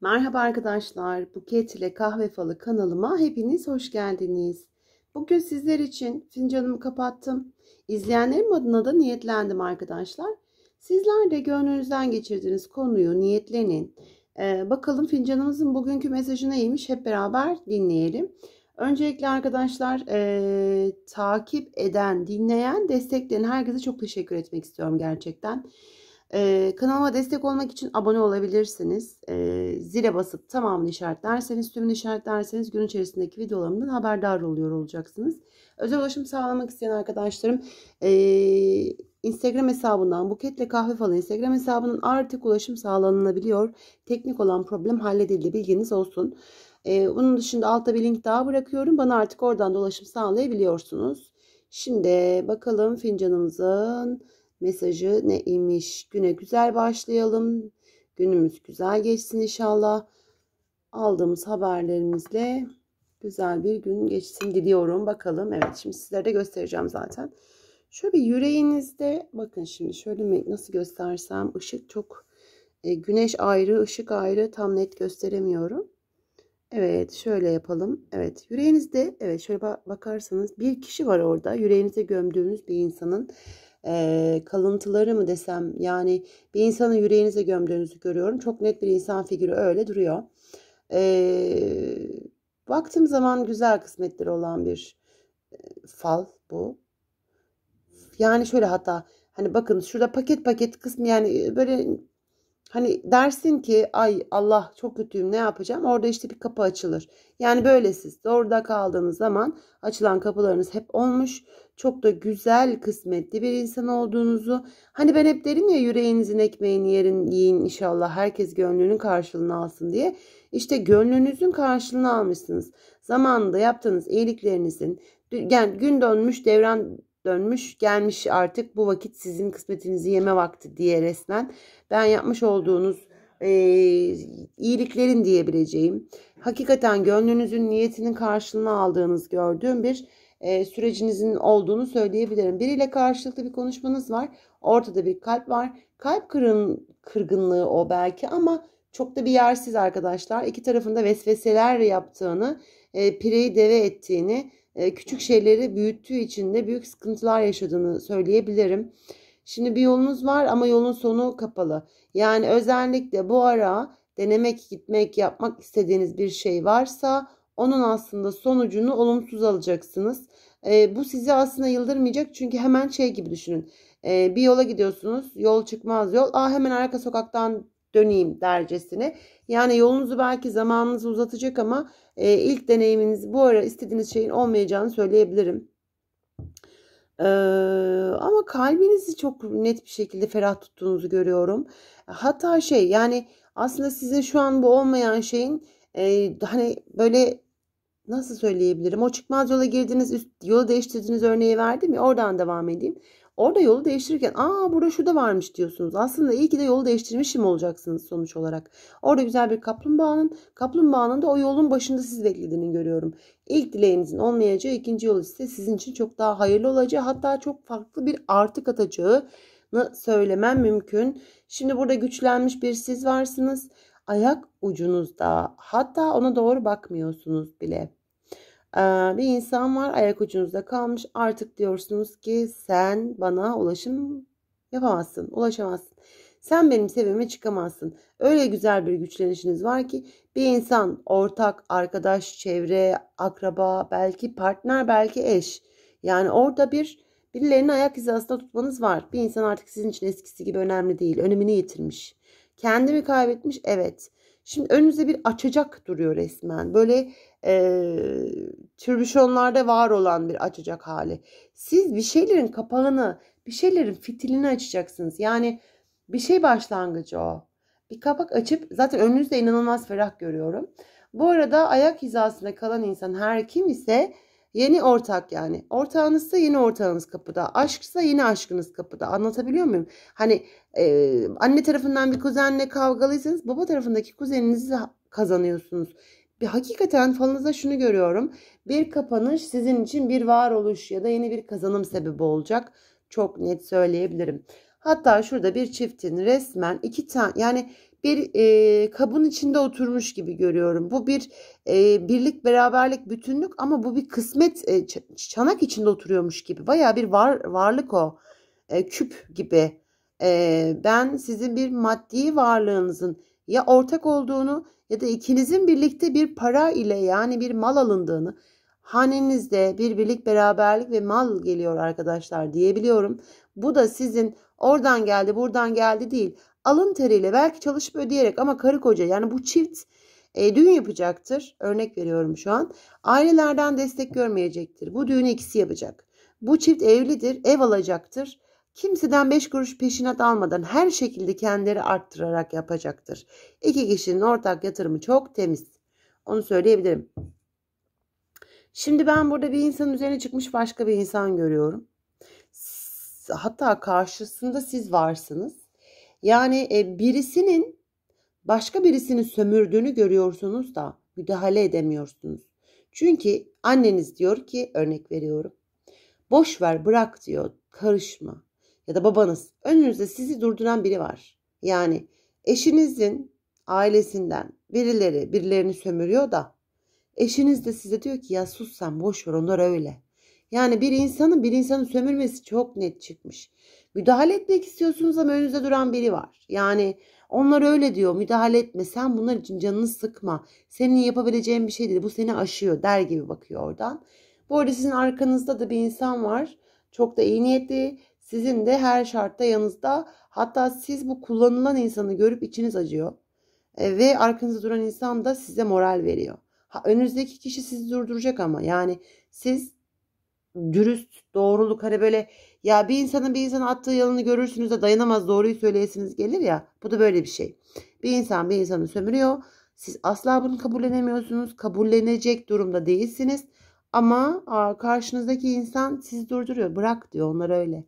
Merhaba arkadaşlar, Buket ile Kahve Falı kanalıma hepiniz hoş geldiniz. Bugün sizler için fincanımı kapattım. İzleyenlerim adına da niyetlendim arkadaşlar. Sizler de gönlünüzden geçirdiğiniz konuyu niyetlenin. Ee, bakalım fincanımızın bugünkü mesajı neymiş hep beraber dinleyelim. Öncelikle arkadaşlar e, takip eden, dinleyen, destekleyen herkese çok teşekkür etmek istiyorum gerçekten. Gerçekten. Ee, kanalıma destek olmak için abone olabilirsiniz. Ee, zile basıp tamamını işaretlerseniz, tümünü işaretlerseniz gün içerisindeki videolarımdan haberdar oluyor olacaksınız. Özel ulaşım sağlamak isteyen arkadaşlarım e, Instagram hesabından buketle kahve falan Instagram hesabının artık ulaşım sağlanılabiliyor. Teknik olan problem halledildi bilginiz olsun. Ee, bunun dışında altta bir link daha bırakıyorum. Bana artık oradan da ulaşım sağlayabiliyorsunuz. Şimdi bakalım fincanımızın mesajı neymiş Güne güzel başlayalım. Günümüz güzel geçsin inşallah. Aldığımız haberlerimizle güzel bir gün geçsin diliyorum. Bakalım evet şimdi sizlere de göstereceğim zaten. Şöyle bir yüreğinizde bakın şimdi şöyle nasıl göstersem ışık çok e, güneş ayrı ışık ayrı tam net gösteremiyorum. Evet şöyle yapalım. Evet yüreğinizde evet şöyle bakarsanız bir kişi var orada yüreğinize gömdüğünüz bir insanın e, kalıntıları mı desem yani bir insanı yüreğinize gömdüğünüzü görüyorum. Çok net bir insan figürü öyle duruyor. E, baktığım zaman güzel kısmetleri olan bir fal bu. Yani şöyle hatta hani bakın şurada paket paket kısmı yani böyle Hani dersin ki ay Allah çok kötüyüm ne yapacağım? Orada işte bir kapı açılır. Yani böyle siz orada kaldığınız zaman açılan kapılarınız hep olmuş. Çok da güzel, kısmetli bir insan olduğunuzu. Hani ben hep derim ya yüreğinizin ekmeğini yerin, yiyin inşallah. Herkes gönlünün karşılığını alsın diye. İşte gönlünüzün karşılığını almışsınız. Zamanında yaptığınız iyiliklerinizin, yani gün dönmüş devran dönmüş gelmiş artık bu vakit sizin kısmetinizi yeme vakti diye resmen ben yapmış olduğunuz e, iyiliklerin diyebileceğim hakikaten gönlünüzün niyetinin karşılığını aldığınız gördüğüm bir e, sürecinizin olduğunu söyleyebilirim. Biriyle karşılıklı bir konuşmanız var. Ortada bir kalp var. Kalp kırın, kırgınlığı o belki ama çok da bir yersiz arkadaşlar. iki tarafında vesveseler yaptığını, e, pireyi deve ettiğini e, küçük şeyleri büyüttüğü için de büyük sıkıntılar yaşadığını söyleyebilirim. Şimdi bir yolunuz var ama yolun sonu kapalı. Yani özellikle bu ara denemek, gitmek, yapmak istediğiniz bir şey varsa onun aslında sonucunu olumsuz alacaksınız. E, bu sizi aslında yıldırmayacak çünkü hemen şey gibi düşünün. E, bir yola gidiyorsunuz, yol çıkmaz yol. Aa hemen arka sokaktan döneyim dercesine. Yani yolunuzu belki zamanınızı uzatacak ama e, ilk deneyiminiz bu ara istediğiniz şeyin olmayacağını söyleyebilirim. Ee, ama kalbinizi çok net bir şekilde ferah tuttuğunuzu görüyorum. Hatta şey yani aslında sizin şu an bu olmayan şeyin e, hani böyle nasıl söyleyebilirim? O çıkmaz yola girdiğiniz, üst, yolu değiştirdiğiniz örneği verdim ya oradan devam edeyim. Orada yolu değiştirirken aa burada şu da varmış diyorsunuz. Aslında iyi ki de yolu değiştirmişim olacaksınız sonuç olarak. Orada güzel bir kaplumbağanın kaplumbağanın da o yolun başında siz beklediğini görüyorum. İlk dileğinizin olmayacağı ikinci yol ise sizin için çok daha hayırlı olacağı hatta çok farklı bir artı katacağı söylemem mümkün. Şimdi burada güçlenmiş bir siz varsınız. Ayak ucunuzda hatta ona doğru bakmıyorsunuz bile. Ee, bir insan var ayak ucunuzda kalmış artık diyorsunuz ki sen bana ulaşım yapamazsın ulaşamazsın sen benim sevime çıkamazsın öyle güzel bir güçlenişiniz var ki bir insan ortak arkadaş çevre akraba belki partner belki eş yani orada bir birilerinin ayak izi hizasında tutmanız var bir insan artık sizin için eskisi gibi önemli değil önemini yitirmiş kendimi kaybetmiş evet Şimdi önünüze bir açacak duruyor resmen. Böyle e, türbüşonlarda var olan bir açacak hali. Siz bir şeylerin kapağını, bir şeylerin fitilini açacaksınız. Yani bir şey başlangıcı o. Bir kapak açıp zaten önünüzde inanılmaz ferah görüyorum. Bu arada ayak hizasında kalan insan her kim ise yeni ortak yani. Ortağınızsa yeni ortağınız kapıda. Aşksa yeni aşkınız kapıda. Anlatabiliyor muyum? Hani e, anne tarafından bir kuzenle kavgalıysanız baba tarafındaki kuzeninizi kazanıyorsunuz. Bir hakikaten falınızda şunu görüyorum. Bir kapanış sizin için bir varoluş ya da yeni bir kazanım sebebi olacak. Çok net söyleyebilirim. Hatta şurada bir çiftin resmen iki tane yani bir e, kabın içinde oturmuş gibi görüyorum. Bu bir e, birlik, beraberlik, bütünlük ama bu bir kısmet e, çanak içinde oturuyormuş gibi. Baya bir var varlık o. E, küp gibi. E, ben sizin bir maddi varlığınızın ya ortak olduğunu ya da ikinizin birlikte bir para ile yani bir mal alındığını hanenizde bir birlik beraberlik ve mal geliyor arkadaşlar diyebiliyorum. Bu da sizin oradan geldi buradan geldi değil alın teriyle belki çalışıp ödeyerek ama karı koca yani bu çift e, düğün yapacaktır. Örnek veriyorum şu an. Ailelerden destek görmeyecektir. Bu düğünü ikisi yapacak. Bu çift evlidir, ev alacaktır. Kimseden beş kuruş peşinat almadan her şekilde kendileri arttırarak yapacaktır. İki kişinin ortak yatırımı çok temiz. Onu söyleyebilirim. Şimdi ben burada bir insanın üzerine çıkmış başka bir insan görüyorum. Hatta karşısında siz varsınız. Yani e, birisinin başka birisini sömürdüğünü görüyorsunuz da müdahale edemiyorsunuz. Çünkü anneniz diyor ki örnek veriyorum. Boş ver bırak diyor karışma ya da babanız önünüzde sizi durduran biri var. Yani eşinizin ailesinden birileri birilerini sömürüyor da eşiniz de size diyor ki ya sus sen boş ver onlar öyle. Yani bir insanın bir insanı sömürmesi çok net çıkmış. Müdahale etmek istiyorsunuz ama önünüzde duran biri var. Yani onlar öyle diyor müdahale etme sen bunlar için canını sıkma. Senin yapabileceğin bir şey değil bu seni aşıyor der gibi bakıyor oradan. Bu arada sizin arkanızda da bir insan var. Çok da iyi niyetli sizin de her şartta yanınızda hatta siz bu kullanılan insanı görüp içiniz acıyor. E, ve arkanızda duran insan da size moral veriyor. Ha, önünüzdeki kişi sizi durduracak ama yani siz dürüst, doğruluk hani böyle ya bir insanın bir insana attığı yalanı görürsünüz de dayanamaz doğruyu söyleyesiniz gelir ya. Bu da böyle bir şey. Bir insan bir insanı sömürüyor. Siz asla bunu kabullenemiyorsunuz. Kabullenecek durumda değilsiniz. Ama aa, karşınızdaki insan sizi durduruyor. Bırak diyor onlar öyle.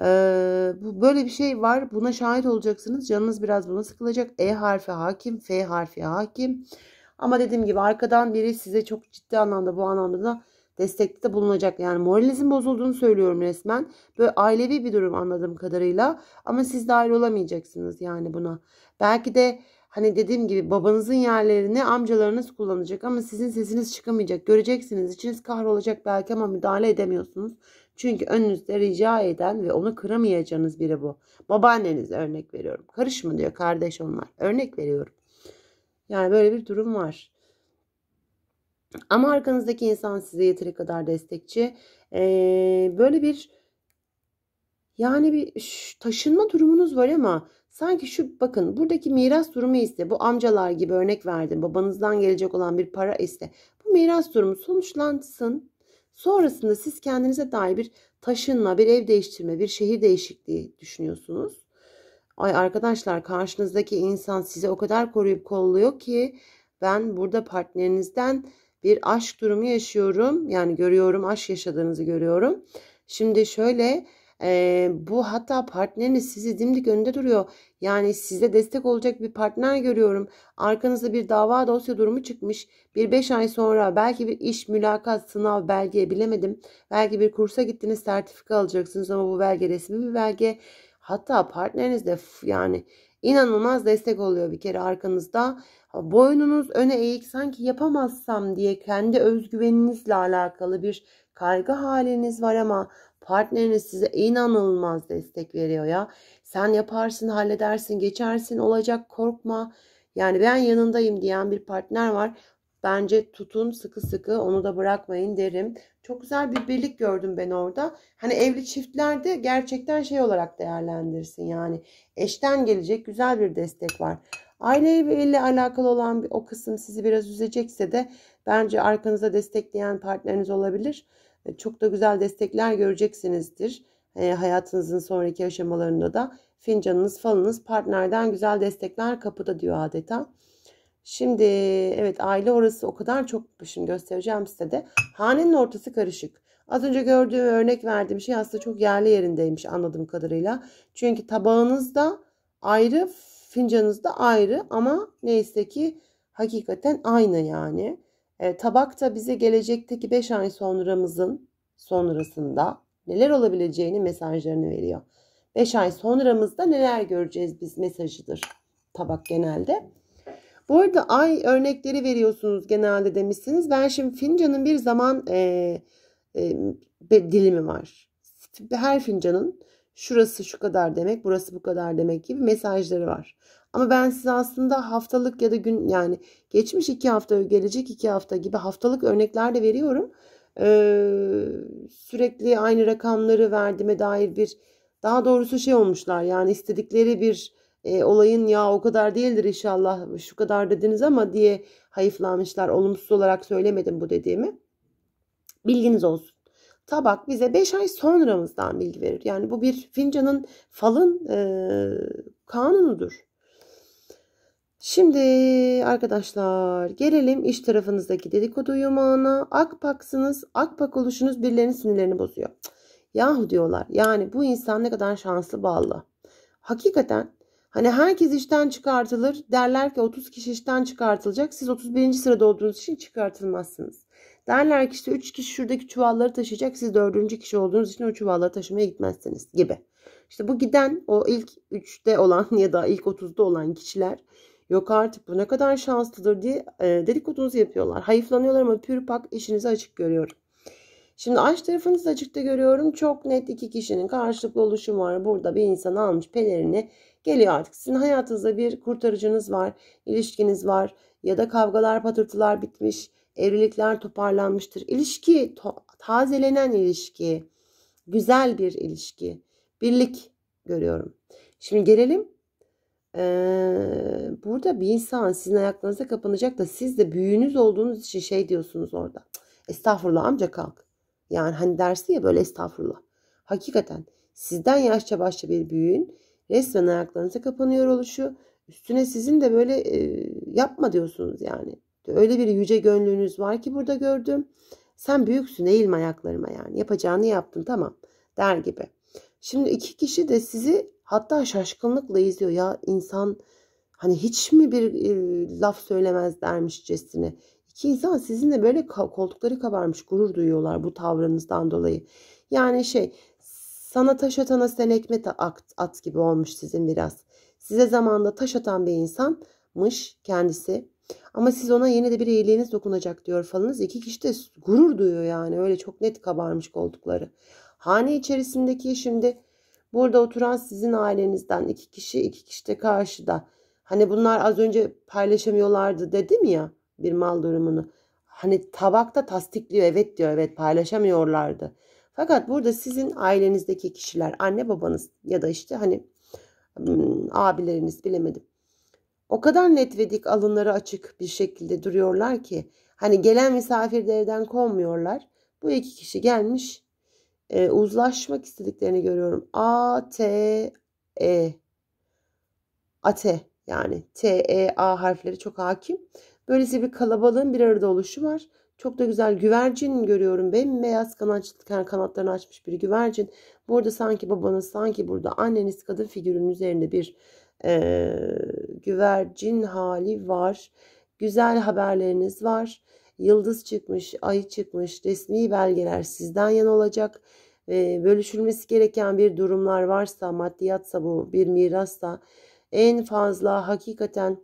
Ee, bu, böyle bir şey var. Buna şahit olacaksınız. Canınız biraz buna sıkılacak. E harfi hakim. F harfi hakim. Ama dediğim gibi arkadan biri size çok ciddi anlamda bu anlamda da destekte de bulunacak. Yani moralinizin bozulduğunu söylüyorum resmen. Böyle ailevi bir durum anladığım kadarıyla. Ama siz dahil olamayacaksınız yani buna. Belki de Hani dediğim gibi babanızın yerlerini amcalarınız kullanacak ama sizin sesiniz çıkamayacak. Göreceksiniz içiniz kahrolacak belki ama müdahale edemiyorsunuz. Çünkü önünüzde rica eden ve onu kıramayacağınız biri bu. Babaanneniz örnek veriyorum. mı diyor kardeş onlar. Örnek veriyorum. Yani böyle bir durum var. Ama arkanızdaki insan size yeteri kadar destekçi. Ee, böyle bir yani bir taşınma durumunuz var ama Sanki şu bakın buradaki miras durumu ise bu amcalar gibi örnek verdim. Babanızdan gelecek olan bir para ise bu miras durumu sonuçlansın. Sonrasında siz kendinize dair bir taşınma, bir ev değiştirme, bir şehir değişikliği düşünüyorsunuz. Ay arkadaşlar karşınızdaki insan sizi o kadar koruyup kolluyor ki ben burada partnerinizden bir aşk durumu yaşıyorum. Yani görüyorum aşk yaşadığınızı görüyorum. Şimdi şöyle e, bu hatta partneriniz sizi dimdik önünde duruyor. Yani size destek olacak bir partner görüyorum. Arkanızda bir dava dosya durumu çıkmış. Bir 5 ay sonra belki bir iş, mülakat, sınav, belge bilemedim. Belki bir kursa gittiniz sertifika alacaksınız ama bu belge resmi bir belge. Hatta partneriniz de yani inanılmaz destek oluyor bir kere arkanızda boynunuz öne eğik sanki yapamazsam diye kendi özgüveninizle alakalı bir kaygı haliniz var ama partneriniz size inanılmaz destek veriyor ya. Sen yaparsın, halledersin, geçersin, olacak korkma. Yani ben yanındayım diyen bir partner var. Bence tutun sıkı sıkı onu da bırakmayın derim. Çok güzel bir birlik gördüm ben orada. Hani evli çiftlerde gerçekten şey olarak değerlendirsin yani. Eşten gelecek güzel bir destek var. Aile evi ile alakalı olan o kısım sizi biraz üzecekse de bence arkanıza destekleyen partneriniz olabilir. E, çok da güzel destekler göreceksinizdir. E, hayatınızın sonraki aşamalarında da fincanınız falınız partnerden güzel destekler kapıda diyor adeta. Şimdi evet aile orası o kadar çok şimdi göstereceğim size de. Hanenin ortası karışık. Az önce gördüğüm örnek verdiğim şey aslında çok yerli yerindeymiş anladığım kadarıyla. Çünkü tabağınızda ayrı Fincanınız da ayrı ama neyse ki hakikaten aynı yani. E, tabak da bize gelecekteki 5 ay sonramızın sonrasında neler olabileceğini mesajlarını veriyor. 5 ay sonramızda neler göreceğiz biz mesajıdır tabak genelde. Bu arada ay örnekleri veriyorsunuz genelde demişsiniz. Ben şimdi fincanın bir zaman e, e, dilimi var. Her fincanın şurası şu kadar demek, burası bu kadar demek gibi mesajları var. Ama ben size aslında haftalık ya da gün yani geçmiş iki hafta, gelecek iki hafta gibi haftalık örnekler de veriyorum. Ee, sürekli aynı rakamları verdiğime dair bir daha doğrusu şey olmuşlar yani istedikleri bir e, olayın ya o kadar değildir inşallah şu kadar dediniz ama diye hayıflanmışlar. Olumsuz olarak söylemedim bu dediğimi. Bilginiz olsun tabak bize 5 ay sonramızdan bilgi verir. Yani bu bir fincanın falın e, kanunudur. Şimdi arkadaşlar gelelim iş tarafınızdaki dedikodu yumağına. Akpaksınız, akpak oluşunuz birilerinin sinirlerini bozuyor. Yahu diyorlar yani bu insan ne kadar şanslı ballı. Hakikaten hani herkes işten çıkartılır derler ki 30 kişi işten çıkartılacak. Siz 31. sırada olduğunuz için çıkartılmazsınız. Derler ki işte 3 kişi şuradaki çuvalları taşıyacak. Siz 4. kişi olduğunuz için o çuvalları taşımaya gitmezsiniz gibi. İşte bu giden o ilk 3'te olan ya da ilk 30'da olan kişiler yok artık bu ne kadar şanslıdır diye e, dedikodunuzu yapıyorlar. Hayıflanıyorlar ama pürpak işinizi açık görüyorum. Şimdi aç tarafınızı açıkta görüyorum. Çok net iki kişinin karşılıklı oluşum var. Burada bir insan almış pelerini geliyor artık. Sizin hayatınızda bir kurtarıcınız var, ilişkiniz var ya da kavgalar patırtılar bitmiş, evlilikler toparlanmıştır. İlişki tazelenen ilişki, güzel bir ilişki, birlik görüyorum. Şimdi gelelim. Ee, burada bir insan sizin ayaklarınıza kapanacak da siz de büyüğünüz olduğunuz için şey diyorsunuz orada. Estağfurullah amca kalk. Yani hani dersi ya böyle estağfurullah. Hakikaten sizden yaşça başça bir büyüğün resmen ayaklarınıza kapanıyor oluşu Üstüne sizin de böyle e, yapma diyorsunuz yani. Öyle bir yüce gönlünüz var ki burada gördüm. Sen büyüksün eğilme ayaklarıma yani. Yapacağını yaptın tamam der gibi. Şimdi iki kişi de sizi hatta şaşkınlıkla izliyor. Ya insan hani hiç mi bir e, laf söylemez dermiş cesine İki insan sizinle böyle koltukları kabarmış gurur duyuyorlar bu tavrınızdan dolayı. Yani şey sana taş atana sen ekmet at, at gibi olmuş sizin biraz. Size zamanda taş atan bir insanmış kendisi. Ama siz ona yine de bir iyiliğiniz dokunacak diyor falanız. İki kişi de gurur duyuyor yani. Öyle çok net kabarmış oldukları. Hane içerisindeki şimdi burada oturan sizin ailenizden iki kişi, iki kişi de karşıda. Hani bunlar az önce paylaşamıyorlardı dedim ya bir mal durumunu. Hani tabakta tasdikliyor evet diyor evet paylaşamıyorlardı. Fakat burada sizin ailenizdeki kişiler anne babanız ya da işte hani Hmm, abileriniz bilemedim. O kadar net ve dik alınları açık bir şekilde duruyorlar ki hani gelen misafir de evden konmuyorlar. Bu iki kişi gelmiş e, uzlaşmak istediklerini görüyorum. A T E A T, yani T E A harfleri çok hakim. Böylesi bir kalabalığın bir arada oluşu var. Çok da güzel güvercin görüyorum. Bembeyaz kanat, kanatlarını açmış bir güvercin. Burada sanki babanız, sanki burada anneniz kadın figürünün üzerinde bir e, güvercin hali var. Güzel haberleriniz var. Yıldız çıkmış, ay çıkmış, resmi belgeler sizden yana olacak. E, bölüşülmesi gereken bir durumlar varsa, maddiyatsa bu bir mirassa en fazla hakikaten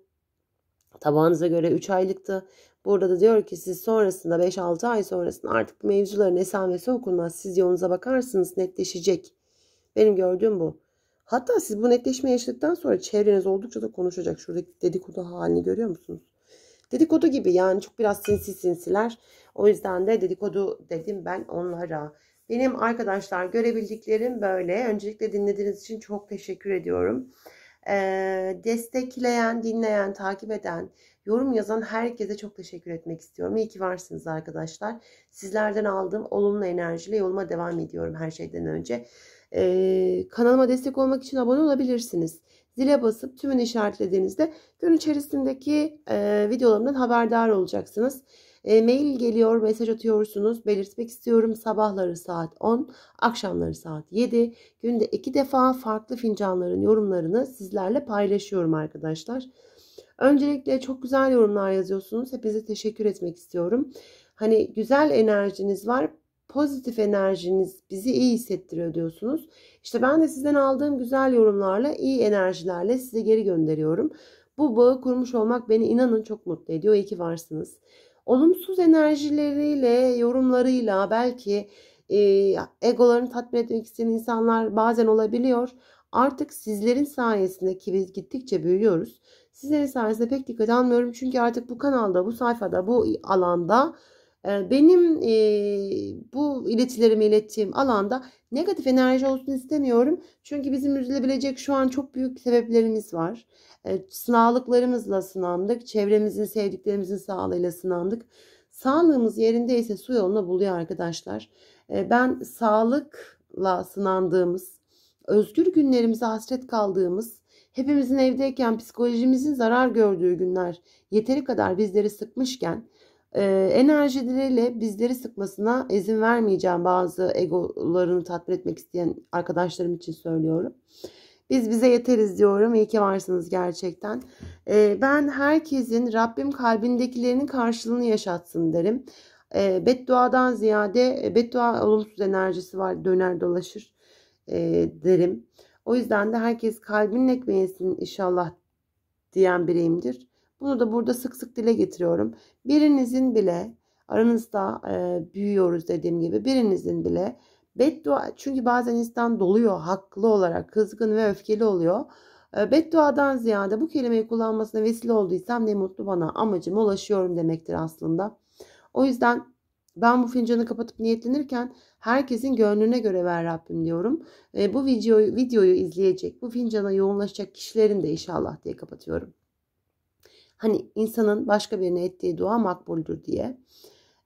tabağınıza göre 3 aylıktı. Burada da diyor ki siz sonrasında 5-6 ay sonrasında artık mevzuların esamesi okunmaz. Siz yolunuza bakarsınız netleşecek. Benim gördüğüm bu. Hatta siz bu netleşme yaşadıktan sonra çevreniz oldukça da konuşacak. Şuradaki dedikodu halini görüyor musunuz? Dedikodu gibi yani çok biraz sinsi sinsiler. O yüzden de dedikodu dedim ben onlara. Benim arkadaşlar görebildiklerim böyle. Öncelikle dinlediğiniz için çok teşekkür ediyorum. Ee, destekleyen, dinleyen, takip eden, Yorum yazan herkese çok teşekkür etmek istiyorum. İyi ki varsınız arkadaşlar. Sizlerden aldığım olumlu enerjiyle yoluma devam ediyorum her şeyden önce. Ee, kanalıma destek olmak için abone olabilirsiniz. Zile basıp tümünü işaretlediğinizde gün içerisindeki e, videolarımdan haberdar olacaksınız. E, mail geliyor, mesaj atıyorsunuz. Belirtmek istiyorum sabahları saat 10, akşamları saat 7. Günde iki defa farklı fincanların yorumlarını sizlerle paylaşıyorum arkadaşlar. Öncelikle çok güzel yorumlar yazıyorsunuz. Hepinize teşekkür etmek istiyorum. Hani güzel enerjiniz var. Pozitif enerjiniz bizi iyi hissettiriyor diyorsunuz. İşte ben de sizden aldığım güzel yorumlarla, iyi enerjilerle size geri gönderiyorum. Bu bağı kurmuş olmak beni inanın çok mutlu ediyor. İyi ki varsınız. Olumsuz enerjileriyle, yorumlarıyla belki e, egolarını tatmin etmek isteyen insanlar bazen olabiliyor. Artık sizlerin sayesinde ki biz gittikçe büyüyoruz. Sizlerin sayesinde pek dikkat almıyorum. Çünkü artık bu kanalda, bu sayfada, bu alanda e, benim e, bu iletilerimi ilettiğim alanda negatif enerji olsun istemiyorum. Çünkü bizim üzülebilecek şu an çok büyük sebeplerimiz var. E, sınavlıklarımızla sınandık. Çevremizin, sevdiklerimizin sağlığıyla sınandık. Sağlığımız yerindeyse su yolunu buluyor arkadaşlar. E, ben sağlıkla sınandığımız, özgür günlerimize hasret kaldığımız, Hepimizin evdeyken psikolojimizin zarar gördüğü günler yeteri kadar bizleri sıkmışken e, enerjileriyle bizleri sıkmasına izin vermeyeceğim bazı egolarını tatmin etmek isteyen arkadaşlarım için söylüyorum. Biz bize yeteriz diyorum. İyi ki varsınız gerçekten. E, ben herkesin Rabbim kalbindekilerinin karşılığını yaşatsın derim. E, bedduadan ziyade e, beddua olumsuz enerjisi var döner dolaşır e, derim. O yüzden de herkes kalbinin ekmeği inşallah diyen bireyimdir. Bunu da burada sık sık dile getiriyorum. Birinizin bile aranızda e, büyüyoruz dediğim gibi birinizin bile beddua çünkü bazen insan doluyor haklı olarak kızgın ve öfkeli oluyor. E, bedduadan ziyade bu kelimeyi kullanmasına vesile olduysam ne mutlu bana amacıma ulaşıyorum demektir aslında. O yüzden ben bu fincanı kapatıp niyetlenirken Herkesin gönlüne göre ver Rabbim diyorum. E, bu videoyu, videoyu izleyecek, bu fincana yoğunlaşacak kişilerin de inşallah diye kapatıyorum. Hani insanın başka birine ettiği dua makbuldür diye.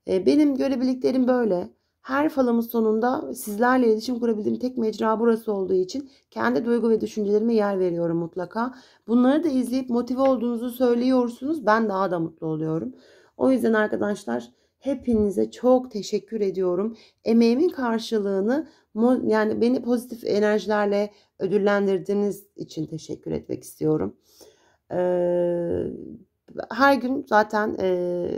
E, benim görebildiklerim böyle. Her falımın sonunda sizlerle iletişim kurabildiğim tek mecra burası olduğu için kendi duygu ve düşüncelerime yer veriyorum mutlaka. Bunları da izleyip motive olduğunuzu söylüyorsunuz. Ben daha da mutlu oluyorum. O yüzden arkadaşlar Hepinize çok teşekkür ediyorum. Emeğimin karşılığını yani beni pozitif enerjilerle ödüllendirdiğiniz için teşekkür etmek istiyorum. her gün zaten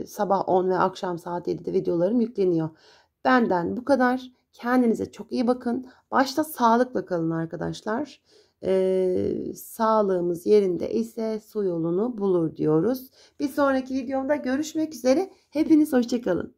sabah 10 ve akşam saat 7'de videolarım yükleniyor. Benden bu kadar. Kendinize çok iyi bakın. Başta sağlıkla kalın arkadaşlar e, sağlığımız yerinde ise su yolunu bulur diyoruz. Bir sonraki videomda görüşmek üzere. Hepiniz hoşçakalın.